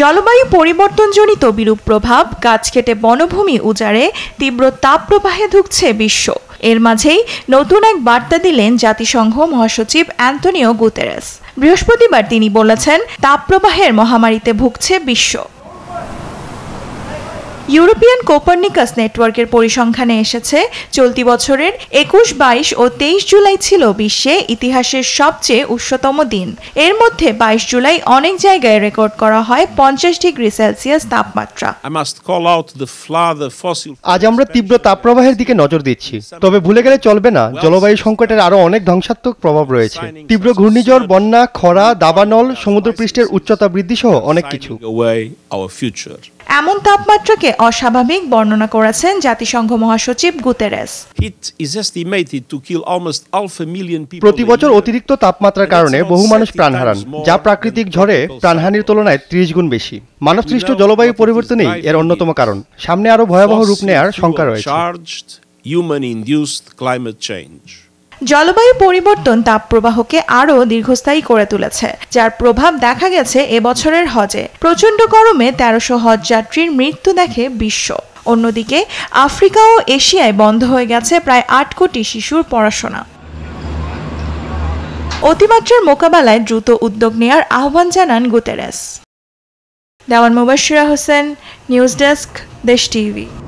জলবায়ু পরিবর্তনজনিত বিরূপ প্রভাব গাছ কেটে বনভূমি উজাড়ে তীব্র তাপপ্রবাহে ধুকছে বিশ্ব এর মাঝেই নতুন এক বার্তা দিলেন জাতিসংঘ মহাসচিব অ্যান্টনিও গুতেরাস বৃহস্পতিবার তিনি বলেছেন প্রবাহের মহামারীতে ভুগছে বিশ্ব ইউরোপিয়ান কোপার্নিকাস নেটওয়ার্কের পরিসংখ্যানে এসেছে চলতি বছরের একুশ বাইশ ও তেইশ জুলাই ছিল বিশ্বে ইতিহাসের সবচেয়ে উষ্ণতম দিন এর মধ্যে বাইশ জুলাই অনেক জায়গায় রেকর্ড করা হয় পঞ্চাশ ডিগ্রি সেলসিয়াস তাপমাত্রা আজ আমরা তীব্র তাপপ্রবাহের দিকে নজর দিচ্ছি তবে ভুলে গেলে চলবে না জলবায়ু সংকটের আরো অনেক ধ্বংসাত্মক প্রভাব রয়েছে তীব্র ঘূর্ণিঝড় বন্যা খরা দাবানল সমুদ্রপৃষ্ঠের উচ্চতা বৃদ্ধি সহ অনেক কিছু এমন তাপমাত্রাকে অস্বাভাবিক বর্ণনা করেছেন জাতিসংঘ মহাসচিব গুতেরেস প্রতি বছর অতিরিক্ত তাপমাত্রার কারণে বহু মানুষ প্রাণ হারান যা প্রাকৃতিক ঝড়ে প্রাণহানির তুলনায় ত্রিশ গুণ বেশি মানবসৃষ্ট জলবায়ু পরিবর্তনেই এর অন্যতম কারণ সামনে আরও ভয়াবহ রূপ নেয়ার শঙ্কা রয়েছে জলবায়ু পরিবর্তন তাপপ্রবাহকে আরও দীর্ঘস্থায়ী করে তুলেছে যার প্রভাব দেখা গেছে এবছরের হজে প্রচণ্ড গরমে তেরোশো হজ যাত্রীর মৃত্যু দেখে বিশ্ব অন্যদিকে আফ্রিকা ও এশিয়ায় বন্ধ হয়ে গেছে প্রায় আট কোটি শিশুর পড়াশোনা অতিমাত্রার মোকাবেলায় দ্রুত উদ্যোগ নেয়ার আহ্বান জানান Guterres Dewan Mubasira Hossain news desk Desh TV